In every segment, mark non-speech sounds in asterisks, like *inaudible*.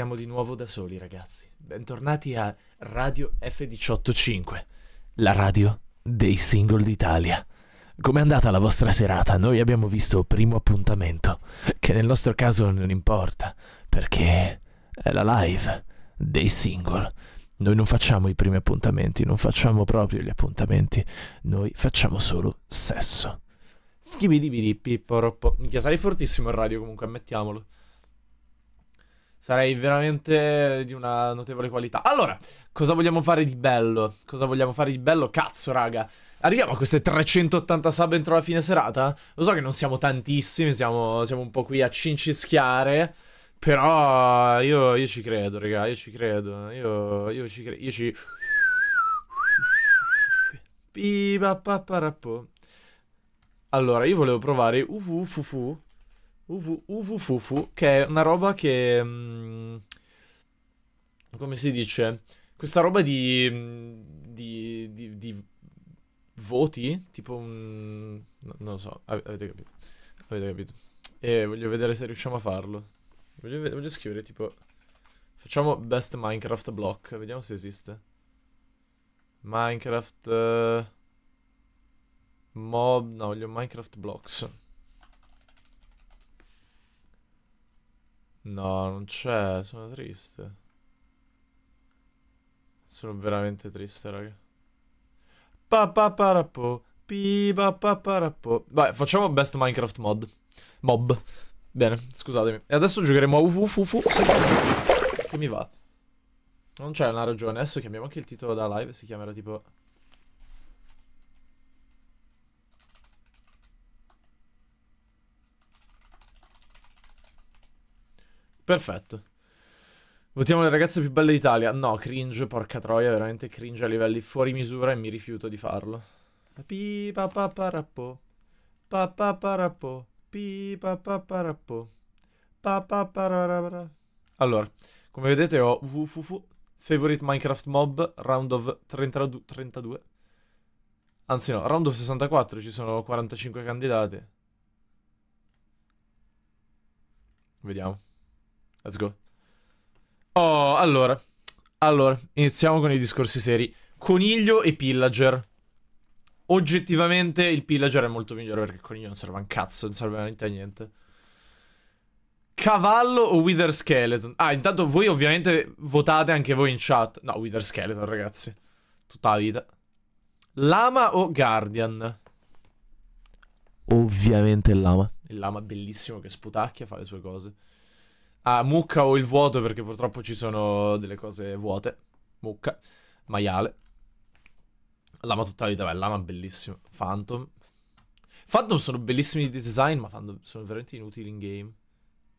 siamo di nuovo da soli, ragazzi. Bentornati a Radio F185, la radio dei single d'Italia. Com'è andata la vostra serata? Noi abbiamo visto primo appuntamento, che nel nostro caso non importa, perché è la live dei single. Noi non facciamo i primi appuntamenti, non facciamo proprio gli appuntamenti, noi facciamo solo sesso. Schibidibidi, pipporoppo. Minchia, sarei fortissimo in radio comunque, ammettiamolo. Sarei veramente di una notevole qualità. Allora, cosa vogliamo fare di bello? Cosa vogliamo fare di bello? Cazzo, raga. Arriviamo a queste 380 sub entro la fine serata? Lo so che non siamo tantissimi, siamo, siamo un po' qui a cincischiare. Però io, io, ci credo, raga, io ci credo. Io, io ci credo. Io ci... Allora, io volevo provare UV, FUFU Uvufufu, che è una roba che... Mm, come si dice? Questa roba di... Mm, di... di, di voti? Tipo un... Mm, non lo so, avete capito. Avete capito. E voglio vedere se riusciamo a farlo. Voglio, voglio scrivere tipo... Facciamo best Minecraft block, vediamo se esiste. Minecraft... Uh, mob... No, voglio Minecraft blocks. No, non c'è, sono triste. Sono veramente triste, raga. Pa pa parapo, pi pa pa parapo. Vai, facciamo best Minecraft mod. Mob. Bene, scusatemi. E adesso giocheremo a ufu senza... Che mi va. Non c'è una ragione. Adesso chiamiamo anche il titolo da live, si chiamerà tipo... Perfetto. Votiamo le ragazze più belle d'Italia. No, cringe, porca troia, veramente cringe a livelli fuori misura e mi rifiuto di farlo. Pi pa pa parappo. Pa pa pa parappo. Pi pa pa parappo. Pa pa pararara. Allora, come vedete ho fu fu favorite Minecraft mob round of 32, 32. Anzi no, round of 64, ci sono 45 candidate. Vediamo. Let's go. Oh, allora. Allora, iniziamo con i discorsi seri. Coniglio e pillager. Oggettivamente il pillager è molto migliore perché il coniglio non serve a un cazzo, non serve veramente a niente. Cavallo o Wither Skeleton? Ah, intanto voi ovviamente votate anche voi in chat. No, Wither Skeleton, ragazzi. Tutta la vita. Lama o Guardian? Ovviamente il lama. Il lama bellissimo che sputacchia, fa le sue cose a mucca o il vuoto perché purtroppo ci sono delle cose vuote. Mucca, maiale. Lama tutta la vita, beh, lama bellissimo. Phantom. Phantom sono bellissimi di design, ma Phantom sono veramente inutili in game.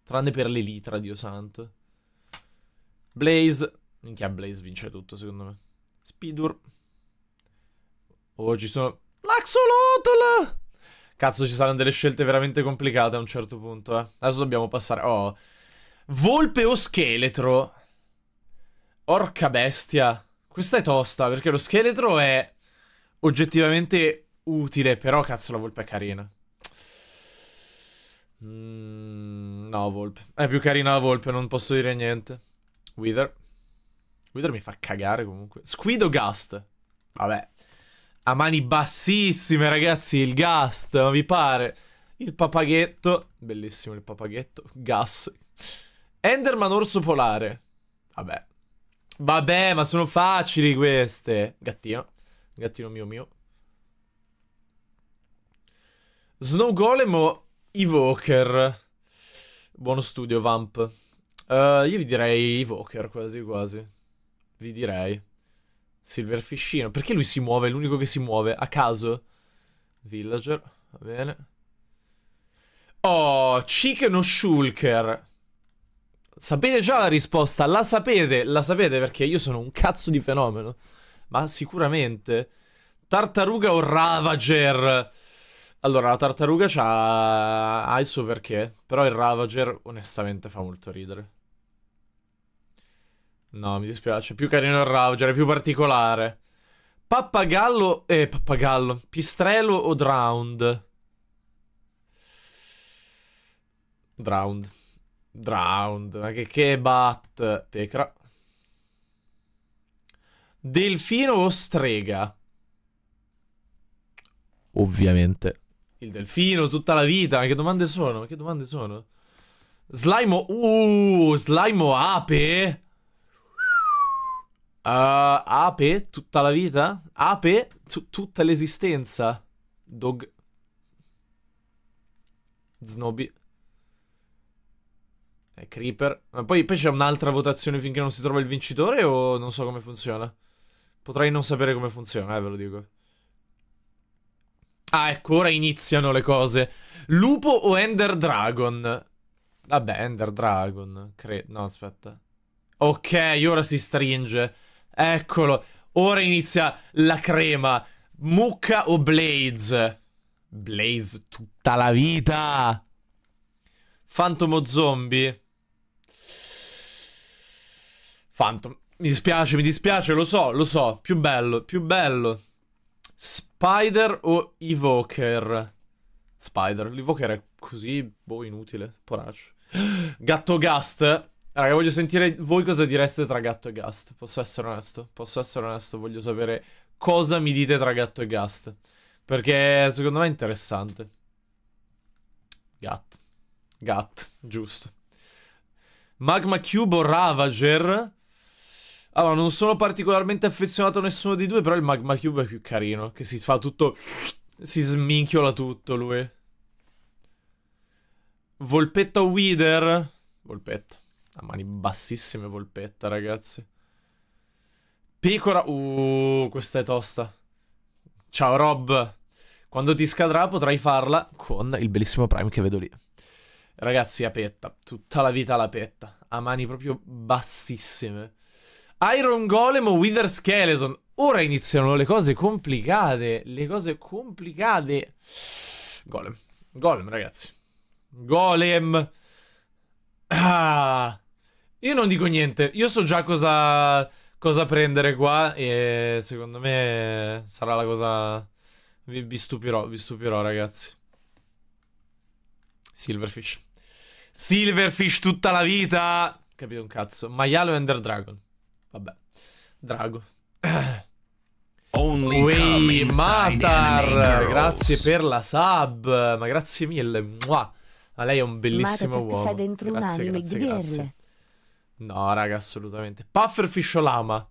Tranne per l'elitra, dio santo. Blaze. Minchia, Blaze vince tutto, secondo me. Spidur. Oh, ci sono... L'Axolotl! Cazzo, ci saranno delle scelte veramente complicate a un certo punto, eh. Adesso dobbiamo passare... Oh... Volpe o scheletro? Orca bestia. Questa è tosta, perché lo scheletro è oggettivamente utile, però cazzo la volpe è carina. Mm, no, volpe. È più carina la volpe, non posso dire niente. Wither. Wither mi fa cagare comunque. Squido Gust. Vabbè. A mani bassissime, ragazzi, il Gust, ma vi pare? Il papaghetto. Bellissimo il papaghetto. Gas. Enderman orso polare. Vabbè. Vabbè, ma sono facili queste. Gattino. Gattino mio mio. Snow Golem o Evoker? Buono studio, Vamp. Uh, io vi direi Evoker, quasi quasi. Vi direi. Silverfishino. Perché lui si muove? È l'unico che si muove. A caso. Villager. Va bene. Oh, Chicken o Shulker? Sapete già la risposta, la sapete, la sapete perché io sono un cazzo di fenomeno. Ma sicuramente. Tartaruga o Ravager? Allora, la tartaruga c'ha... ha il suo perché, però il Ravager onestamente fa molto ridere. No, mi dispiace, più carino il Ravager, è più particolare. Pappagallo, eh, pappagallo, pistrello o drowned? Drowned. Drowned, ma che, che bat? Pecra. Delfino o strega? Ovviamente. Il delfino tutta la vita, ma che domande sono? Che domande sono? Slime Uh, slime ape? Uh, ape tutta la vita? Ape tutta l'esistenza? Dog. Snobby. È Creeper. Ma poi, poi c'è un'altra votazione finché non si trova il vincitore o non so come funziona? Potrei non sapere come funziona, eh, ve lo dico. Ah, ecco, ora iniziano le cose. Lupo o Ender Dragon? Vabbè, Ender Dragon. Cre no, aspetta. Ok, ora si stringe. Eccolo. Ora inizia la crema. Mucca o Blaze? Blaze tutta la vita. Fantomo zombie. Phantom. Mi dispiace, mi dispiace, lo so, lo so. Più bello, più bello. Spider o Evoker? Spider. L'Evoker è così, boh, inutile. Poraccio. *gasps* Gatto Gast. Raga, voglio sentire voi cosa direste tra gatto e gast. Posso essere onesto? Posso essere onesto? Voglio sapere cosa mi dite tra gatto e gast. Perché secondo me è interessante. Gat. Gat, giusto. Magma Cube o Ravager? Allora, non sono particolarmente affezionato a nessuno di due, però il Magma Cube è più carino, che si fa tutto... Si sminchiola tutto lui. Volpetta Wither. Volpetta. A mani bassissime Volpetta, ragazzi. Picora... Uh, questa è tosta. Ciao Rob. Quando ti scadrà potrai farla con il bellissimo Prime che vedo lì. Ragazzi, a petta. Tutta la vita la petta. A mani proprio bassissime. Iron Golem o Wither Skeleton. Ora iniziano le cose complicate. Le cose complicate. Golem. Golem, ragazzi. Golem. Ah. Io non dico niente. Io so già cosa, cosa prendere qua. E secondo me sarà la cosa... Vi, vi stupirò, vi stupirò, ragazzi. Silverfish. Silverfish tutta la vita! Capito un cazzo. Maialo e Ender Dragon. Vabbè. Drago. Only Wey, Matar, grazie per la sub, ma grazie mille. Mua. Ma lei è un bellissimo Matar, uomo. Stai dentro grazie, un grazie, grazie. No, raga, assolutamente. Puffer Fisciolama.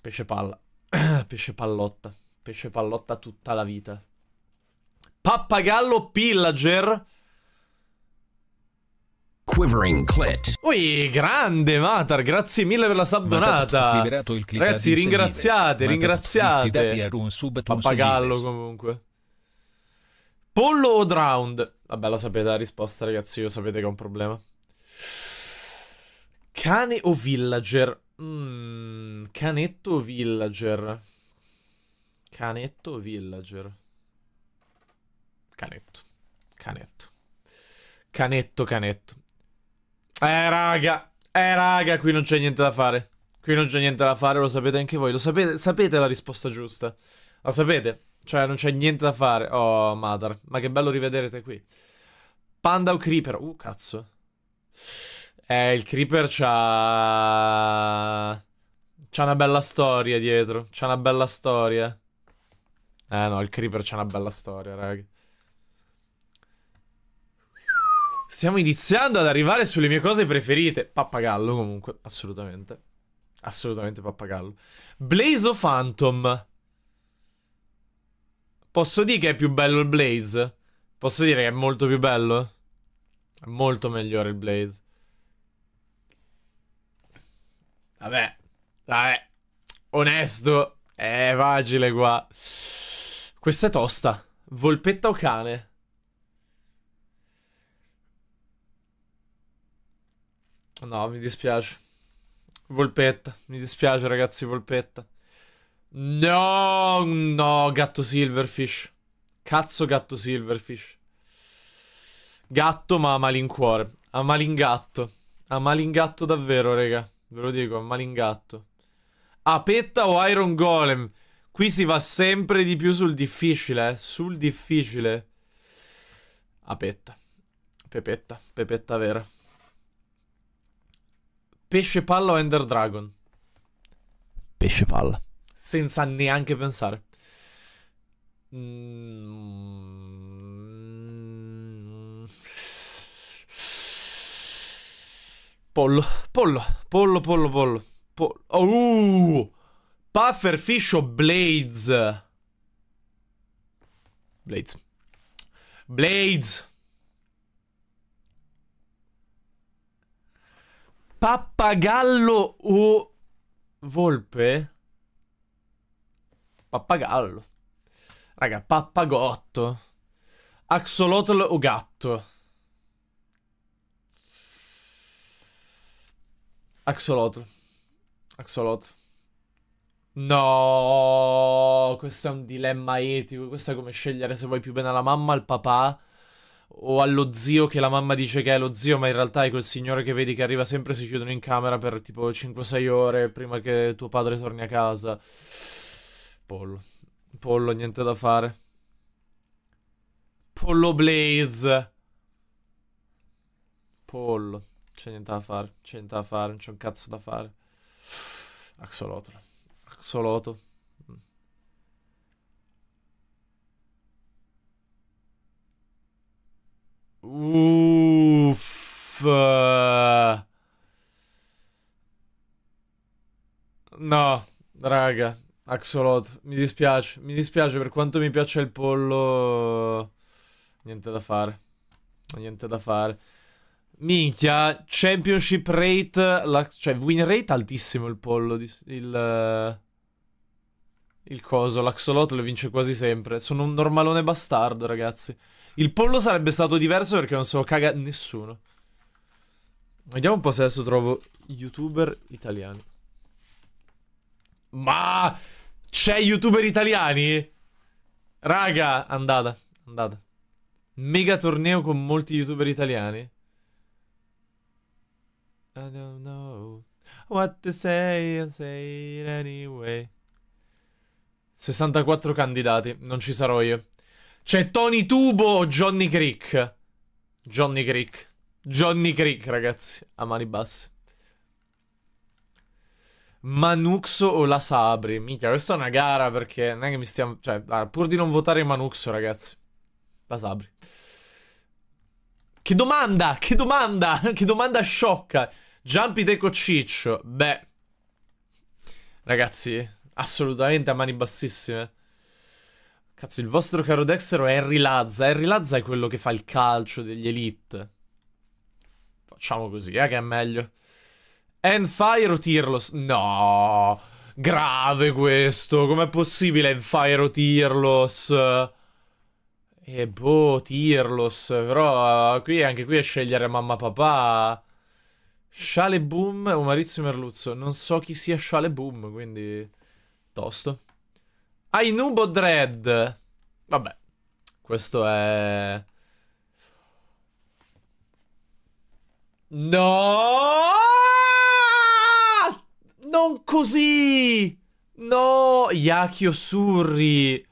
Pesce palla. *clears throat* Pesce pallotta. Pesce pallotta tutta la vita. Pappagallo Pillager. Quivering Clit. Ui, grande Matar, grazie mille per la subdonata. Ragazzi, ringraziate, ringraziate. Pappagallo comunque. Pollo o drowned? Vabbè, la sapete la risposta, ragazzi, io sapete che ho un problema. Cane o villager? Mm, canetto o villager? Canetto o villager? Canetto. Canetto. Canetto, canetto. Eh, raga. Eh, raga, qui non c'è niente da fare. Qui non c'è niente da fare, lo sapete anche voi. Lo sapete, sapete la risposta giusta. La sapete. Cioè, non c'è niente da fare. Oh, Madar. Ma che bello rivedere qui. Panda o Creeper? Uh, cazzo. Eh, il Creeper c'ha... C'ha una bella storia dietro. C'ha una bella storia. Eh no, il Creeper c'ha una bella storia, raga. Stiamo iniziando ad arrivare sulle mie cose preferite. Pappagallo, comunque, assolutamente. Assolutamente pappagallo. Blaze o Phantom? Posso dire che è più bello il Blaze? Posso dire che è molto più bello? È molto migliore il Blaze. Vabbè, vabbè. Onesto, è facile qua. Questa è tosta. Volpetta o cane? No, mi dispiace. Volpetta, mi dispiace ragazzi, Volpetta. No, no, gatto Silverfish. Cazzo gatto Silverfish. Gatto ma a malincuore. A malingatto. A malingatto davvero, raga. Ve lo dico, a malingatto. Apetta o Iron Golem? Qui si va sempre di più sul difficile, eh. Sul difficile. Apetta. Pepetta, pepetta vera. Pesce palla o Ender Dragon? Pesce palla. Senza neanche pensare. Mm... Pollo, pollo, pollo, pollo, pollo. pollo. Oh! Uh! Pufferfish o Blades? Blades. Blades. Pappagallo o volpe? Pappagallo. Raga, pappagotto. Axolotl o gatto? Axolotl. Axolotl. No, questo è un dilemma etico. Questo è come scegliere se vuoi più bene alla mamma o al papà o allo zio che la mamma dice che è lo zio, ma in realtà è quel signore che vedi che arriva sempre e si chiudono in camera per tipo 5-6 ore prima che tuo padre torni a casa. Pollo. Pollo, niente da fare. Pollo Blaze. Pollo. C'è niente da fare, c'è niente da fare, non c'è un cazzo da fare. Axolotl. Axoloto. Uff. No, raga, Axolot, mi dispiace, mi dispiace per quanto mi piace il pollo. Niente da fare. Niente da fare. Minchia, championship rate, la, cioè win rate altissimo il pollo, il, il coso, l'Axolotl vince quasi sempre. Sono un normalone bastardo, ragazzi. Il pollo sarebbe stato diverso perché non se lo caga nessuno. Vediamo un po' se adesso trovo youtuber italiani. Ma c'è youtuber italiani? Raga, andata, andata. Mega torneo con molti youtuber italiani. I don't know what to say and say it anyway. 64 candidati, non ci sarò io. C'è Tony Tubo o Johnny Creek? Johnny Creek. Johnny Creek, ragazzi, a mani basse. Manuxo o la Sabri? Mica, questa è una gara perché non è che mi stiamo... Cioè, ah, pur di non votare Manuxo, ragazzi. La Sabri. Che domanda! Che domanda! *laughs* Che domanda sciocca! Giampi Teco Ciccio. Beh. Ragazzi, assolutamente a mani bassissime. Cazzo, il vostro caro Dexter è Henry Lazza. Henry Lazza è quello che fa il calcio degli Elite. Facciamo così, eh, che è meglio. Enfire o Tirlos? No, grave questo. Com'è possibile Enfire o Tirlos? E boh, Tirlos. Però uh, qui anche qui è scegliere mamma papà. Shale Boom o Marizio Merluzzo. Non so chi sia Shale Boom, quindi... Tosto. Ainubo Dread. Vabbè. Questo è... No! Non così! No! Yakio Surri!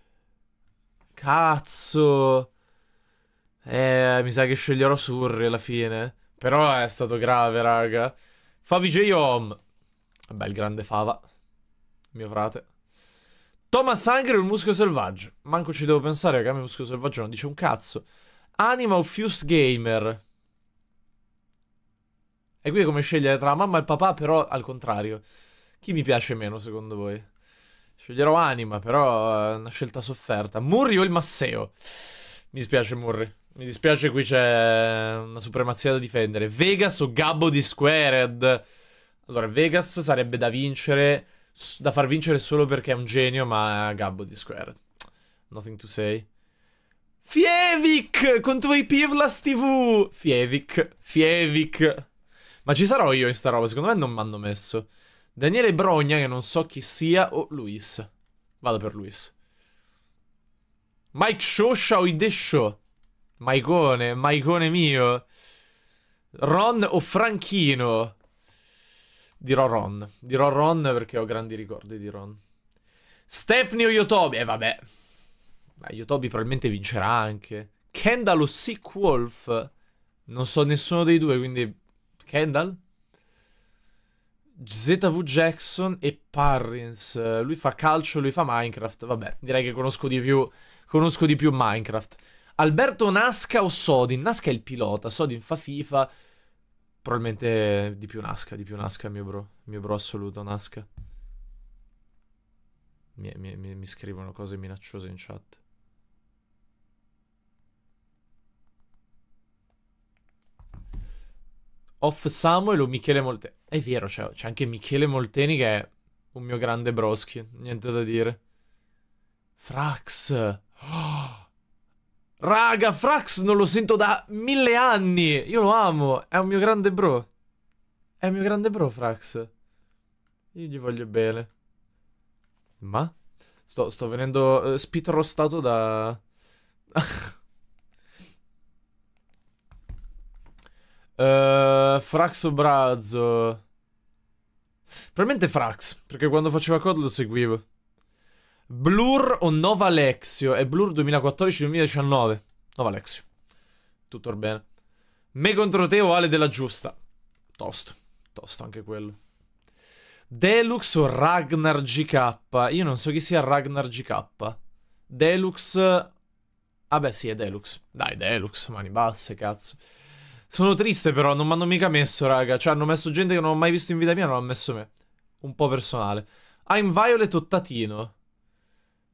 Cazzo! Eh, mi sa che sceglierò Surri alla fine. Però è stato grave, raga. Favi J-Home. Vabbè, il grande Fava. Mio frate. Thomas Hunger, il muschio selvaggio. Manco ci devo pensare, ragazzi, il muschio selvaggio non dice un cazzo. Anima o Fuse Gamer. E qui è come scegliere tra mamma e papà, però al contrario. Chi mi piace meno, secondo voi? Sceglierò Anima, però è eh, una scelta sofferta. Murri o il Masseo? Mi dispiace, Murri. Mi dispiace, qui c'è una supremazia da difendere. Vegas o Gabbo di Squared? Allora, Vegas sarebbe da vincere da far vincere solo perché è un genio, ma Gabbo di Square. Nothing to say. Fievic contro i Pirlas TV. Fievic, Fievic. Ma ci sarò io in sta roba, secondo me non mi hanno messo. Daniele Brogna, che non so chi sia, o Luis. Vado per Luis. Mike Shosha o Idesho. Maicone, Maicone mio. Ron o Franchino. Dirò Ron. Dirò Ron perché ho grandi ricordi di Ron. Stepney o Yotobi? Eh vabbè. Ma Yotobi probabilmente vincerà anche. Kendall o Sick Wolf? Non so nessuno dei due, quindi... Kendall? ZV Jackson e Parrins. Lui fa calcio, lui fa Minecraft. Vabbè, direi che conosco di più, conosco di più Minecraft. Alberto Nasca o Sodin? Nasca è il pilota, Sodin fa FIFA... Probabilmente di più Nasca, di più Nasca, mio bro. Mio bro assoluto, Nasca. Mi, mi, mi scrivono cose minacciose in chat. Off Samuel o Michele Molteni? È vero, c'è anche Michele Molteni che è un mio grande broschi, niente da dire. Frax. Raga, Frax non lo sento da mille anni. Io lo amo. È un mio grande bro. È un mio grande bro, Frax. Io gli voglio bene. Ma? Sto, sto venendo uh, spitrostato da... uh, *laughs* Frax o Brazzo? Probabilmente Frax, perché quando faceva COD lo seguivo. Blur o Nova Alexio? È Blur 2014-2019. Nova Alexio. Tutto bene. Me contro te o Ale della giusta? Tosto. Tosto anche quello. Deluxe o Ragnar GK? Io non so chi sia Ragnar GK. Deluxe... Ah beh sì, è Deluxe. Dai, Deluxe, mani basse, cazzo. Sono triste però, non mi hanno mica messo, raga. Cioè, hanno messo gente che non ho mai visto in vita mia, non hanno messo me. Un po' personale. Ah, I'm Violet o Tatino?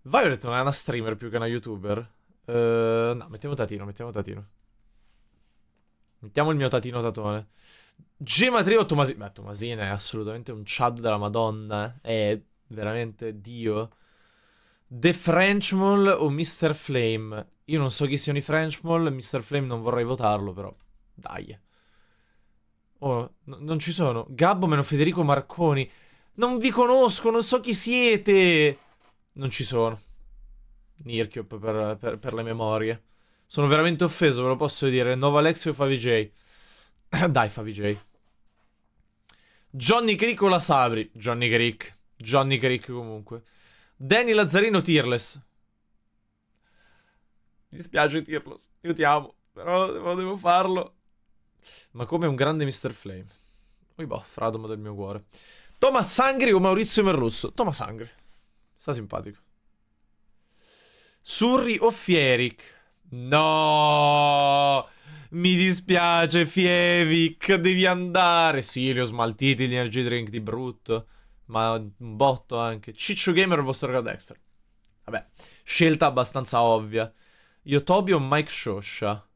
Violet non è una streamer più che una youtuber? Uh, no, mettiamo Tatino, mettiamo Tatino. Mettiamo il mio Tatino Tatone. Gematrio Trio Tomasina. Beh, Tomasina è assolutamente un chad della madonna. Eh. È veramente Dio. The Frenchmall o Mr. Flame? Io non so chi siano i Frenchmall, Mr. Flame non vorrei votarlo, però. Dai. Oh, non ci sono. Gabbo meno Federico Marconi. Non vi conosco, non so chi siete. Non ci sono. Nirchiop per, per, per, le memorie. Sono veramente offeso, ve lo posso dire. Nova Alexio e Favij. *coughs* Dai, Favij. Johnny Crick o la Sabri? Johnny Crick. Johnny Crick comunque. Danny Lazzarino Tearless. Mi dispiace Tearless. io ti amo, però devo, devo farlo. Ma come un grande Mr. Flame. Ui boh, fradoma del mio cuore. Thomas Sangri o Maurizio Merlusso? Thomas Sangri. Sta simpatico. Surri o Fieric? No, mi dispiace Fievic, devi andare. Sì, li ho smaltiti gli energy drink di brutto, ma un botto anche. Ciccio Gamer, il vostro ragazzo Vabbè, scelta abbastanza ovvia. Io Tobio o Mike Shosha?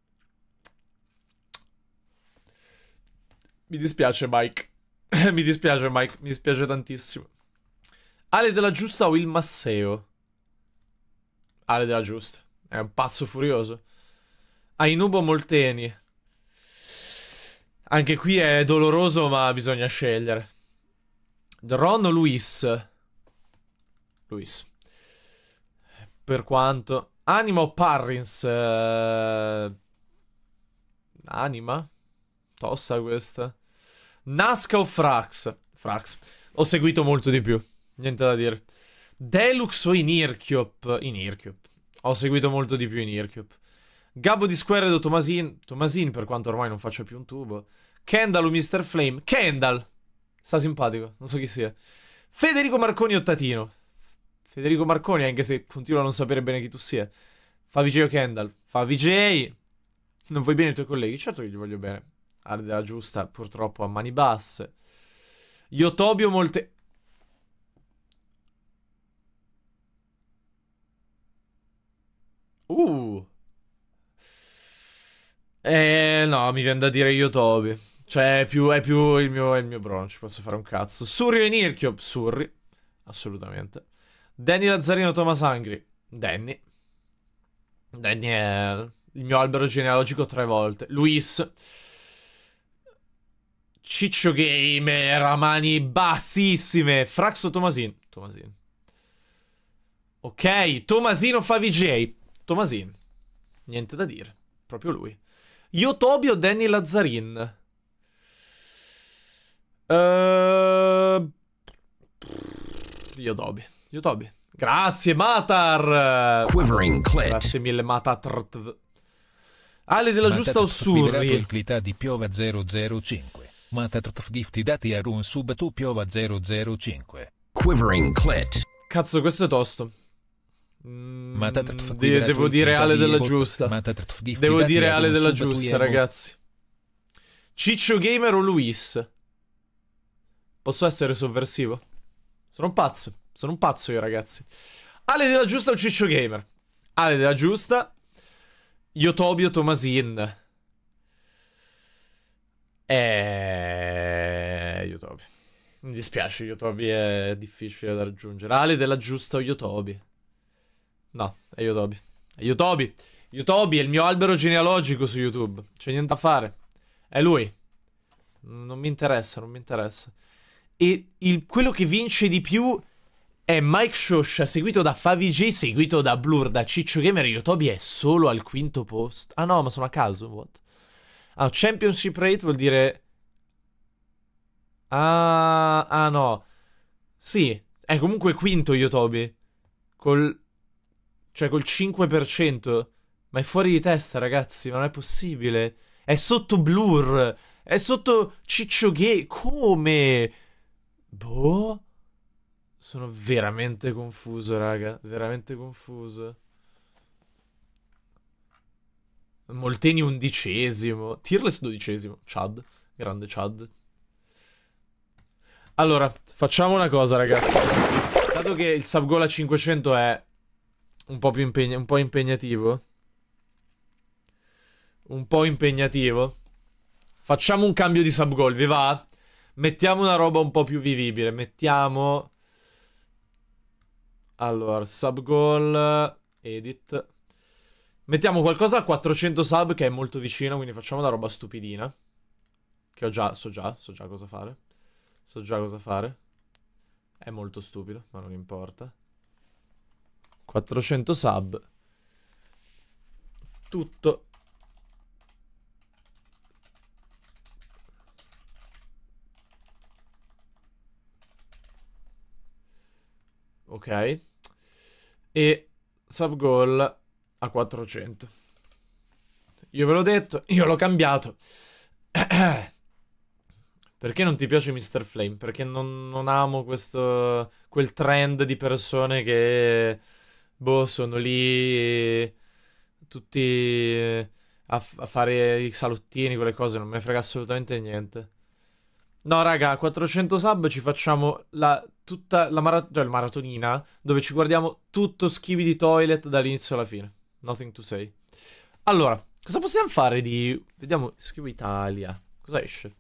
Mi dispiace Mike, *coughs* mi dispiace Mike, mi dispiace tantissimo. Ale della Giusta o il Masseo? Ale della Giusta. È un pazzo furioso. Ainubo Molteni. Anche qui è doloroso, ma bisogna scegliere. Ron o Luis? Luis. Per quanto... Anima o Parrins? Eh... Anima? Tossa questa. Nasca o Frax? Frax. Ho seguito molto di più. Niente da dire. Deluxe o Inirchiop? Inirchiop. Ho seguito molto di più Inirchiop. Gabbo di o Tomasin. Tomasin, per quanto ormai non faccia più un tubo. Kendall o Mr. Flame? Kendall! Sta simpatico, non so chi sia. Federico Marconi o Tatino? Federico Marconi, anche se continuo a non sapere bene chi tu sia. o Kendall. Favigei! Non vuoi bene i tuoi colleghi? Certo che gli voglio bene. Ha Alla giusta, purtroppo, a mani basse. Iotobio Molte... Uh. Eh no, mi viene da dire Yotobi. Cioè, è più, è più il mio, il mio bro, non ci posso fare un cazzo. Surri e Nirchio, Surri, assolutamente. Danny Lazzarino, Thomas Angri, Danny. Danny è il mio albero genealogico tre volte. Luis. Ciccio Gamer a mani bassissime. Fraxo Tomasin. Tomasin. Ok, Tomasino fa VJ. Tomasin. Niente da dire. Proprio lui. o Danny Lazzarin. Uh... Eh, Yotobi. Yotobi. Grazie, Matar! Quivering Grazie mille, Matar. Ale della giusta Ossurri. Inclita di Piova 005. Matatrtf gifti dati a run sub tu Piova 005. Quivering Clit. Cazzo, questo è tosto. Mm, ma te de- devo dire Ale della giusta. Devo dire Ale della giusta, ragazzi. Ciccio Gamer o Luis? Posso essere sovversivo? Sono un pazzo. Sono un pazzo io, ragazzi. Ale della giusta o Ciccio Gamer? Ale della giusta. Yotobio Tomasin. Eh, Yotobi. Mi dispiace, Yotobi è difficile da raggiungere. Ale della giusta o Yotobi? No, è Yotobi. È Yotobi. Yotobi è il mio albero genealogico su YouTube. C'è niente da fare. È lui. Non mi interessa, non mi interessa. E il, quello che vince di più è Mike Shosh, seguito da FaviJ, seguito da Blur, da Ciccio Gamer. Yotobi è solo al quinto posto. Ah no, ma sono a caso. What? Ah, championship rate vuol dire... Ah, ah no. Sì, è comunque quinto Yotobi. Col... Cioè col 5%. Ma è fuori di testa, ragazzi, ma non è possibile. È sotto Blur. È sotto Ciccio Gay. Come? Boh. Sono veramente confuso, raga. Veramente confuso. Molteni undicesimo. Tirless dodicesimo. Chad. Grande Chad. Allora, facciamo una cosa, ragazzi. Dato che il Subgola 500 è un po' più impegna un po impegnativo. Un po' impegnativo. Facciamo un cambio di subgoal, vi va? Mettiamo una roba un po' più vivibile. Mettiamo... Allora, subgoal, edit. Mettiamo qualcosa a 400 sub che è molto vicino, quindi facciamo una roba stupidina. Che ho già, so già, so già cosa fare. So già cosa fare. È molto stupido, ma non importa. 400 sub. Tutto. Ok. E sub goal a 400. Io ve l'ho detto, io l'ho cambiato. *clears throat* Perché non ti piace Mr. Flame? Perché non, non amo questo... quel trend di persone che boh, sono lì eh, tutti eh, a, f- a fare i salottini, quelle cose, non me ne frega assolutamente niente. No, raga, 400 sub ci facciamo la, tutta la mara- cioè, maratonina dove ci guardiamo tutto schivi di toilet dall'inizio alla fine. Nothing to say. Allora, cosa possiamo fare di... Vediamo, scrivo Italia. Cosa esce?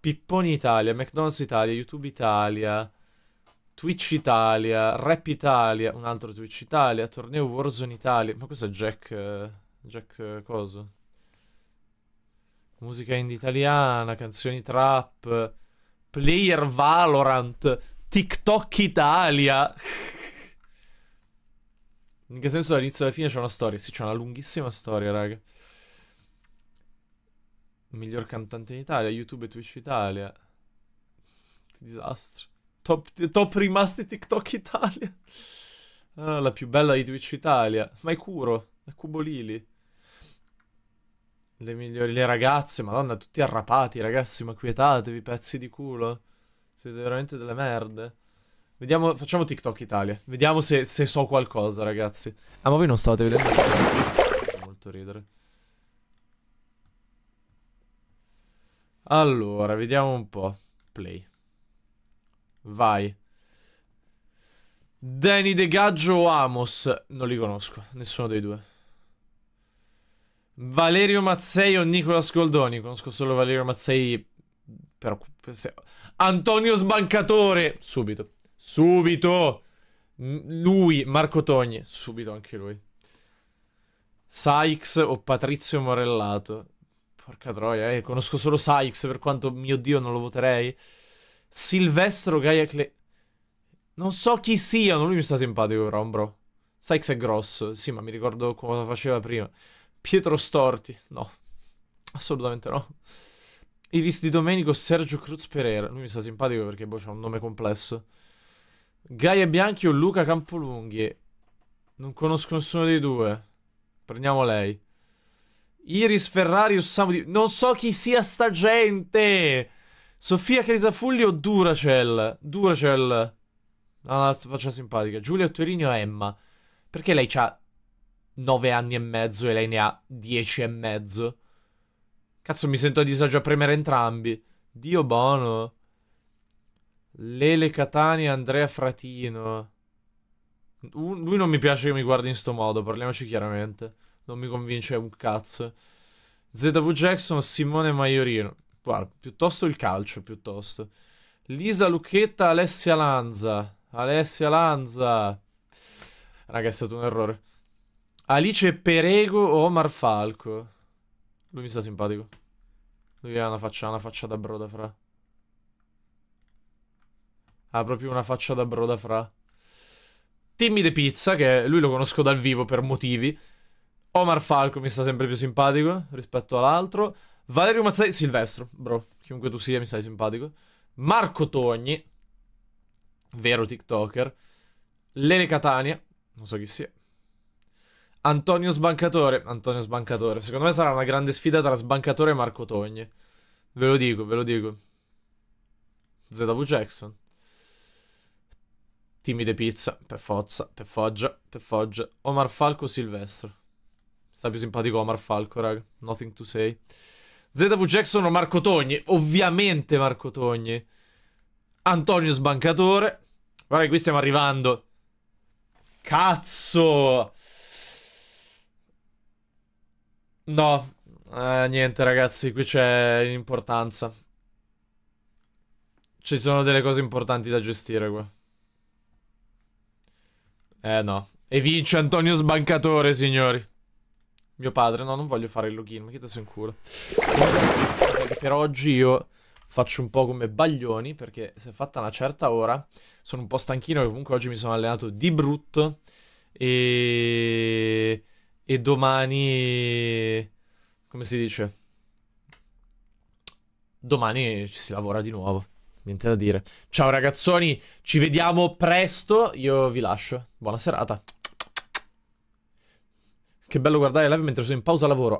Pipponi Italia, McDonald's Italia, YouTube Italia, Twitch Italia, Rap Italia, un altro Twitch Italia, torneo Warzone Italia. Ma cos'è Jack? Eh, Jack eh, cosa? Musica indie italiana, canzoni trap, player Valorant, TikTok Italia. *laughs* In che senso dall'inizio alla fine c'è una storia? Sì, c'è una lunghissima storia, raga. Miglior cantante in Italia, YouTube e Twitch Italia. Che disastro. Top, top rimasti TikTok Italia. Ah, la più bella di Twitch Italia. Ma è Curo, è Cubolili. Le migliori, le ragazze, madonna, tutti arrapati, ragazzi, ma quietatevi, pezzi di culo. Siete veramente delle merde. Vediamo, facciamo TikTok Italia. Vediamo se, se so qualcosa, ragazzi. Ah, ma voi non stavate vedendo? Molto ridere. Allora, vediamo un po'. Play. Vai. Danny De Gaggio o Amos? Non li conosco, nessuno dei due. Valerio Mazzei o Nicola Scoldoni? Conosco solo Valerio Mazzei. Però. Antonio Sbancatore! Subito. Subito! Lui, Marco Togni. Subito anche lui. Sykes o Patrizio Morellato? Porca troia, eh. Conosco solo Sykes, per quanto mio dio non lo voterei. Silvestro Gaia Cle... Non so chi siano, lui mi sta simpatico però, bro. Sykes è grosso, sì, ma mi ricordo cosa faceva prima. Pietro Storti, no. Assolutamente no. Iris Di Domenico, Sergio Cruz Pereira. Lui mi sta simpatico perché boh, c'ha un nome complesso. Gaia Bianchi o Luca Campolunghi. Non conosco nessuno dei due. Prendiamo lei. Iris Ferrari o Samu Di... Non so chi sia sta gente! Sofia Crisafulli o Duracell? Duracell. No, ah, la faccia simpatica. Giulia Torino o Emma. Perché lei ha 9 anni e mezzo e lei ne ha 10 e mezzo? Cazzo, mi sento a disagio a premere entrambi. Dio bono. Lele Catania, Andrea Fratino. lui non mi piace che mi guardi in sto modo, parliamoci chiaramente. Non mi convince un cazzo. ZV Jackson, Simone Maiorino. Guarda, piuttosto il calcio, piuttosto. Lisa Lucchetta, Alessia Lanza. Alessia Lanza. Raga, è stato un errore. Alice Perego o Omar Falco. Lui mi sta simpatico. Lui ha una faccia, una faccia da broda fra. Ha proprio una faccia da broda fra. Timmy De Pizza, che lui lo conosco dal vivo per motivi. Omar Falco mi sta sempre più simpatico rispetto all'altro. Valerio Mazzai, Silvestro, bro, chiunque tu sia mi stai simpatico. Marco Togni, vero TikToker. Lene Catania, non so chi sia. Antonio Sbancatore, Antonio Sbancatore. Secondo me sarà una grande sfida tra Sbancatore e Marco Togni. Ve lo dico, ve lo dico. ZW Jackson. Timide Pizza, per forza, per Foggia, per Foggia. Omar Falco Silvestro. Sta più simpatico Omar Falco, raga. Nothing to say. ZV Jackson o Marco Togni? Ovviamente Marco Togni. Antonio Sbancatore. Guarda qui stiamo arrivando. Cazzo! No, eh, niente ragazzi, qui c'è l'importanza. Ci sono delle cose importanti da gestire qua. Eh no. E vince Antonio Sbancatore, signori. Mio padre, no, non voglio fare il login, ma che te in culo. Per oggi io faccio un po' come baglioni, perché si è fatta una certa ora, sono un po' stanchino, perché comunque oggi mi sono allenato di brutto, e... e domani... come si dice? Domani ci si lavora di nuovo niente da dire. Ciao ragazzoni, ci vediamo presto. Io vi lascio. Buona serata. Che bello guardare live mentre sono in pausa lavoro.